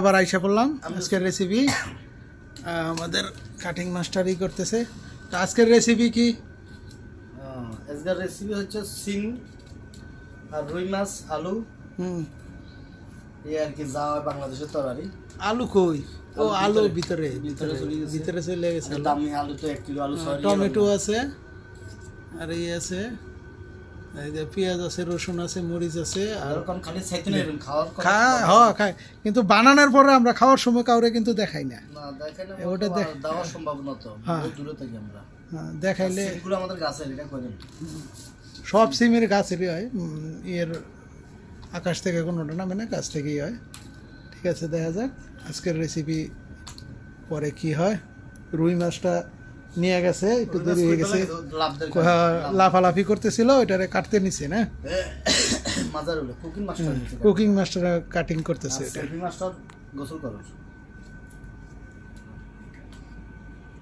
আবার আইসা পড়লাম আজকের রেসিপি আমাদের কাটিং মাস্টারই করতেছে তো আজকের রেসিপি কি আজকের রেসিপি হচ্ছে সিম আর রুই মাছ আলু হুম এই আর কি যা হয় বাংলাদেশের তরকারি আলু কই ও আলু ভিতরে ভিতরে ভিতরে চলে গেছে দামি আলু তো এক কিলো আলু টমেটো আছে আর এই আছে পেঁয়াজ আছে রসুন আছে মরিচ আছে আর হ্যাঁ খায় কিন্তু বানানোর পরে আমরা খাওয়ার সময় কাউরে কিন্তু দেখাই না ওটা দেওয়া সম্ভব না তো হ্যাঁ। দূরে থাকি আমরা হ্যাঁ, দেখাইলে সব সিমের গাছেরই হয় এর আকাশ থেকে কোনোটা নামে না গাছ থেকেই হয় ঠিক আছে দেখা যাক আজকের রেসিপি পরে কি হয় রুই মাছটা নিয়ে গেছে একটু দেরি হয়ে গেছে হ্যাঁ, লাফালাফি করতেছিল ওইটারে কাটতে নিছে না কুকিং মাস্টার কাটিং করতেছে গোসল